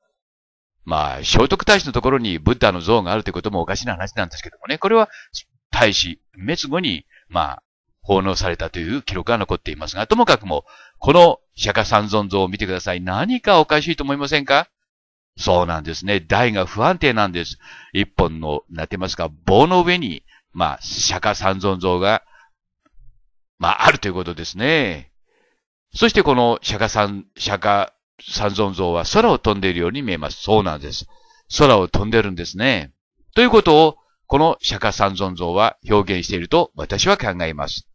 まあ、聖徳太子のところにブッダの像があるということもおかしな話なんですけどもね、これは太子滅後に、まあ、奉納されたという記録が残っていますが、ともかくも、この釈迦三尊像を見てください。何かおかしいと思いませんかそうなんですね。台が不安定なんです。一本の、なってますか、棒の上に、まあ、釈迦三尊像が、まあ、あるということですね。そしてこの釈迦さん、釈迦三尊像は空を飛んでいるように見えます。そうなんです。空を飛んでるんですね。ということを、この釈迦三尊像は表現していると私は考えます。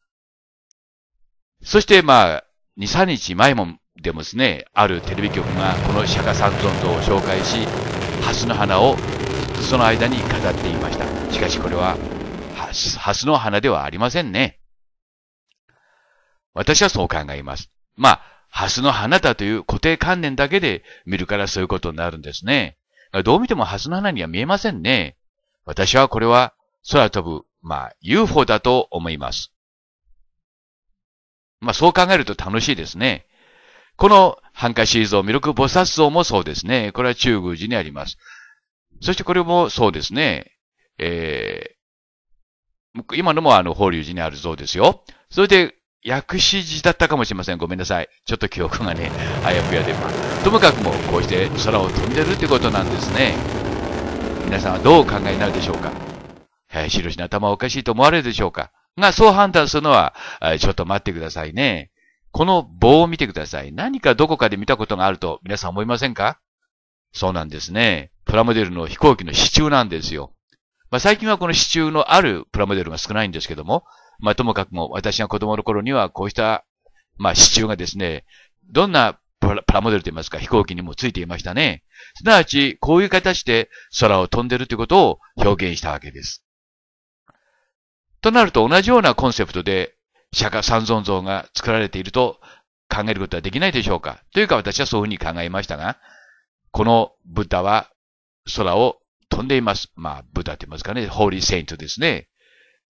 そしてまあ、2、3日前もでもですね、あるテレビ局がこの釈迦三尊像を紹介し、ハスの花をその間に飾っていました。しかしこれは、ハスの花ではありませんね。私はそう考えます。まあ、ハスの花だという固定観念だけで見るからそういうことになるんですね。どう見てもハスの花には見えませんね。私はこれは空飛ぶ、まあ UFO だと思います。まあそう考えると楽しいですね。このハンカシー像、ルク菩薩像もそうですね。これは中宮寺にあります。そしてこれもそうですね。えー、今のもあの法隆寺にある像ですよ。それで薬師寺だったかもしれません。ごめんなさい。ちょっと記憶がね、あやふやで。まあ、ともかくも、こうして空を飛んでるってことなんですね。皆さんはどうお考えになるでしょうかえー、白石の頭おかしいと思われるでしょうかが、そう判断するのは、ちょっと待ってくださいね。この棒を見てください。何かどこかで見たことがあると皆さん思いませんかそうなんですね。プラモデルの飛行機の支柱なんですよ。まあ、最近はこの支柱のあるプラモデルが少ないんですけども、まあ、ともかくも私が子供の頃にはこうした、まあ、支柱がですね、どんなプラモデルと言いますか、飛行機にもついていましたね。すなわち、こういう形で空を飛んでるということを表現したわけです。となると同じようなコンセプトで、釈迦三尊像が作られていると考えることはできないでしょうかというか私はそういうふうに考えましたが、このブッダは空を飛んでいます。まあ、ブッダと言いますかね、ホーリーセイントですね。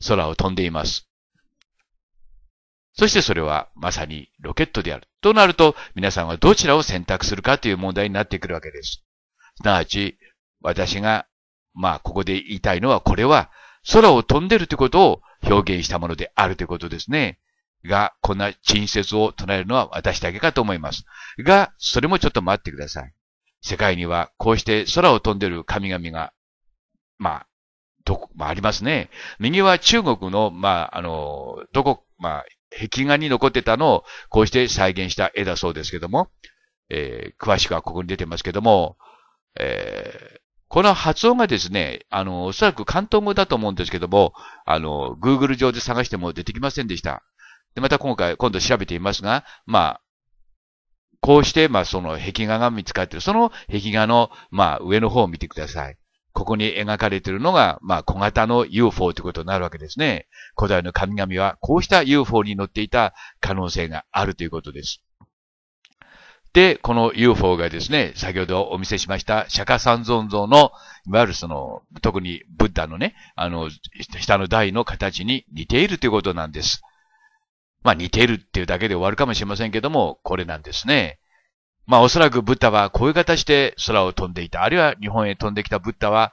空を飛んでいます。そしてそれはまさにロケットである。となると、皆さんはどちらを選択するかという問題になってくるわけです。すなわち、私が、まあ、ここで言いたいのは、これは、空を飛んでるということを表現したものであるということですね。が、こんな陳説を唱えるのは私だけかと思います。が、それもちょっと待ってください。世界には、こうして空を飛んでる神々が、まあ、どこ、まあありますね。右は中国の、まあ、あの、どこ、まあ、壁画に残ってたのを、こうして再現した絵だそうですけども、えー、詳しくはここに出てますけども、えー、この発音がですね、あの、おそらく関東語だと思うんですけども、あの、Google 上で探しても出てきませんでした。で、また今回、今度調べてみますが、まあ、こうして、まあ、その壁画が見つかっている。その壁画の、まあ、上の方を見てください。ここに描かれているのが、まあ、小型の UFO ということになるわけですね。古代の神々はこうした UFO に乗っていた可能性があるということです。で、この UFO がですね、先ほどお見せしました釈迦三尊像の、いわゆるその、特にブッダのね、あの、下の台の形に似ているということなんです。まあ似ているっていうだけで終わるかもしれませんけども、これなんですね。まあおそらくブッダはこういう形で空を飛んでいた。あるいは日本へ飛んできたブッダは、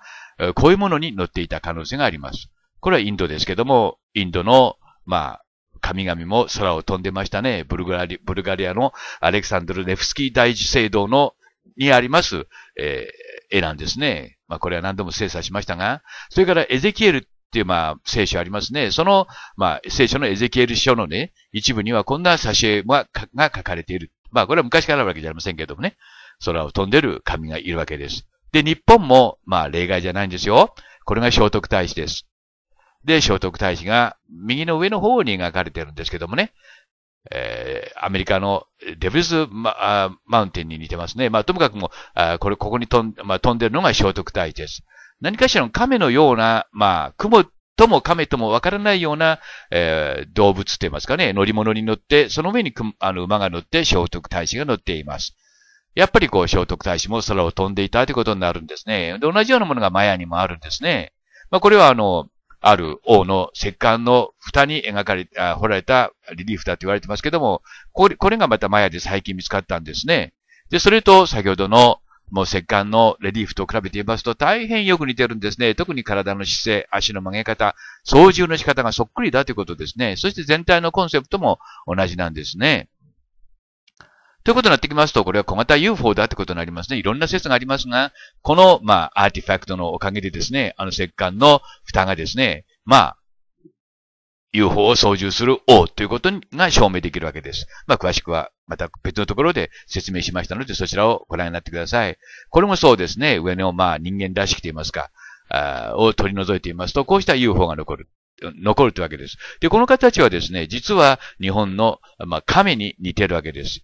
こういうものに乗っていた可能性があります。これはインドですけども、インドの、まあ、神々も空を飛んでましたね。ブルガリブルガリアのアレクサンドル・ネフスキー大寺聖堂の、にあります、えー、絵なんですね。まあこれは何度も精査しましたが、それからエゼキエルっていう、まあ、聖書ありますね。その、まあ、聖書のエゼキエル書のね、一部にはこんな挿絵が書かれている。まあこれは昔からあるわけじゃありませんけどもね、空を飛んでる神がいるわけです。で、日本も、まあ例外じゃないんですよ。これが聖徳太子です。で、聖徳太子が右の上の方に描かれてるんですけどもね、えー、アメリカのデビルスママウンテンに似てますね。まあ、ともかくも、あこれ、ここに飛ん,、まあ、飛んでるのが聖徳太子です。何かしらの亀のような、まあ、雲とも亀ともわからないような、えー、動物と言いますかね、乗り物に乗って、その上にあの馬が乗って聖徳太子が乗っています。やっぱりこう聖徳太子も空を飛んでいたということになるんですね。で、同じようなものがマヤにもあるんですね。まあ、これはあの、ある王の石棺の蓋に描かれ、あ掘られたリリーフだと言われてますけども、これ、これがまたマヤで最近見つかったんですね。で、それと先ほどのもう石棺のレリーフと比べていますと大変よく似てるんですね。特に体の姿勢、足の曲げ方、操縦の仕方がそっくりだということですね。そして全体のコンセプトも同じなんですね。ということになってきますと、これは小型 UFO だってことになりますね。いろんな説がありますが、この、まあ、アーティファクトのおかげでですね、あの石棺の蓋がですね、まあ、UFO を操縦する王ということが証明できるわけです。まあ、詳しくはまた別のところで説明しましたので、そちらをご覧になってください。これもそうですね。上の、まあ、人間らしくと言いますか、あを取り除いていますと、こうした UFO が残る。残るというわけです。で、この形はですね、実は日本の、まあ、亀に似てるわけです。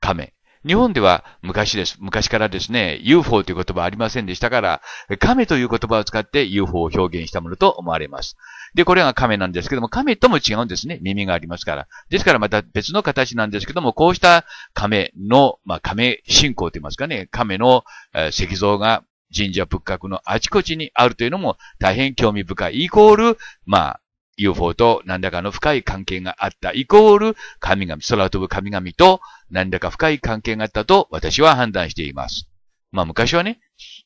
亀。日本では昔です。昔からですね、UFO という言葉ありませんでしたから、亀という言葉を使って UFO を表現したものと思われます。で、これが亀なんですけども、亀とも違うんですね。耳がありますから。ですからまた別の形なんですけども、こうした亀の、まあ、亀信仰と言いますかね、亀の、えー、石像が神社仏閣のあちこちにあるというのも大変興味深い。イコール、まあ、UFO と何らかの深い関係があった。イコール、神々、空飛ぶ神々と何らか深い関係があったと私は判断しています。まあ昔はね、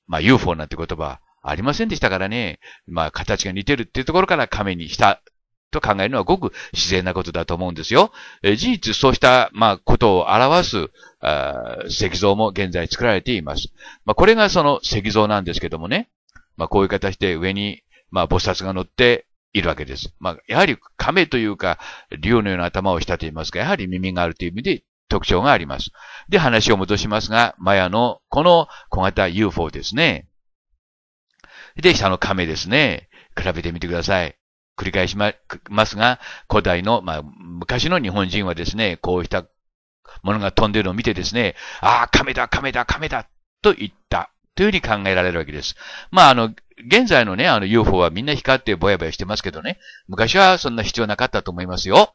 まあ UFO なんて言葉、ありませんでしたからね。まあ、形が似てるっていうところから亀にしたと考えるのはごく自然なことだと思うんですよ。え事実、そうした、まあ、ことを表すあ、石像も現在作られています。まあ、これがその石像なんですけどもね。まあ、こういう形で上に、まあ、菩薩が乗っているわけです。まあ、やはり亀というか、竜のような頭をしたと言いますか、やはり耳があるという意味で特徴があります。で、話を戻しますが、マヤのこの小型 UFO ですね。で、下の亀ですね。比べてみてください。繰り返しますが、古代の、まあ、昔の日本人はですね、こうしたものが飛んでるのを見てですね、ああ、亀だ、亀だ、亀だ、と言った。というふうに考えられるわけです。まあ、あの、現在のね、あの UFO はみんな光ってぼやぼやしてますけどね、昔はそんな必要なかったと思いますよ。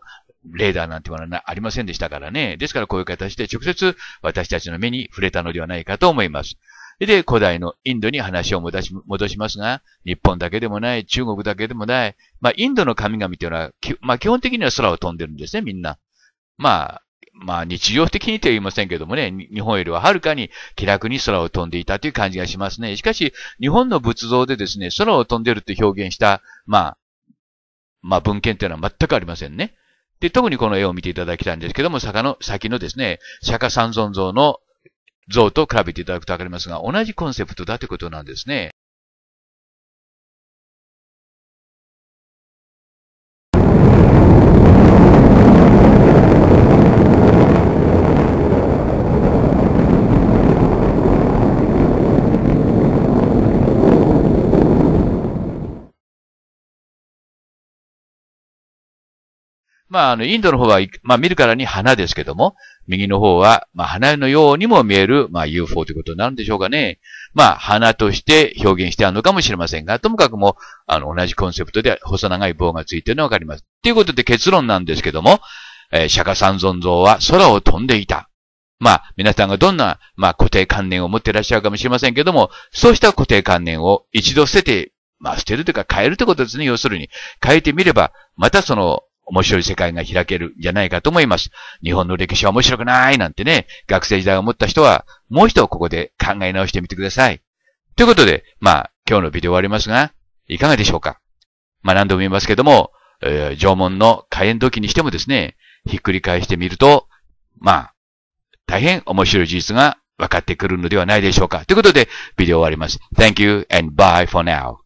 レーダーなんてものはありませんでしたからね。ですからこういう形で直接私たちの目に触れたのではないかと思います。で、古代のインドに話を戻し戻しますが、日本だけでもない、中国だけでもない、まあ、インドの神々というのは、まあ、基本的には空を飛んでるんですね、みんな。まあ、まあ、日常的にとは言いませんけどもね、日本よりははるかに気楽に空を飛んでいたという感じがしますね。しかし、日本の仏像でですね、空を飛んでると表現した、まあ、まあ、文献というのは全くありませんね。で、特にこの絵を見ていただきたいんですけども、坂の、先のですね、釈迦三尊像の像と比べていただくとわかりますが、同じコンセプトだということなんですね。まあ、あの、インドの方は、まあ、見るからに花ですけども、右の方は、まあ、花のようにも見える、まあ、UFO ということになるんでしょうかね。まあ、花として表現してあるのかもしれませんが、ともかくも、あの、同じコンセプトで細長い棒がついてるのがわかります。ということで結論なんですけども、えー、釈迦三尊像は空を飛んでいた。まあ、皆さんがどんな、まあ、固定観念を持っていらっしゃるかもしれませんけども、そうした固定観念を一度捨てて、まあ、捨てるというか変えるということですね。要するに、変えてみれば、またその、面白い世界が開けるんじゃないかと思います。日本の歴史は面白くないなんてね、学生時代を持った人は、もう一度ここで考え直してみてください。ということで、まあ、今日のビデオ終わりますが、いかがでしょうかまあ何度も言いますけども、えー、縄文の開園時にしてもですね、ひっくり返してみると、まあ、大変面白い事実が分かってくるのではないでしょうか。ということで、ビデオ終わります。Thank you and bye for now.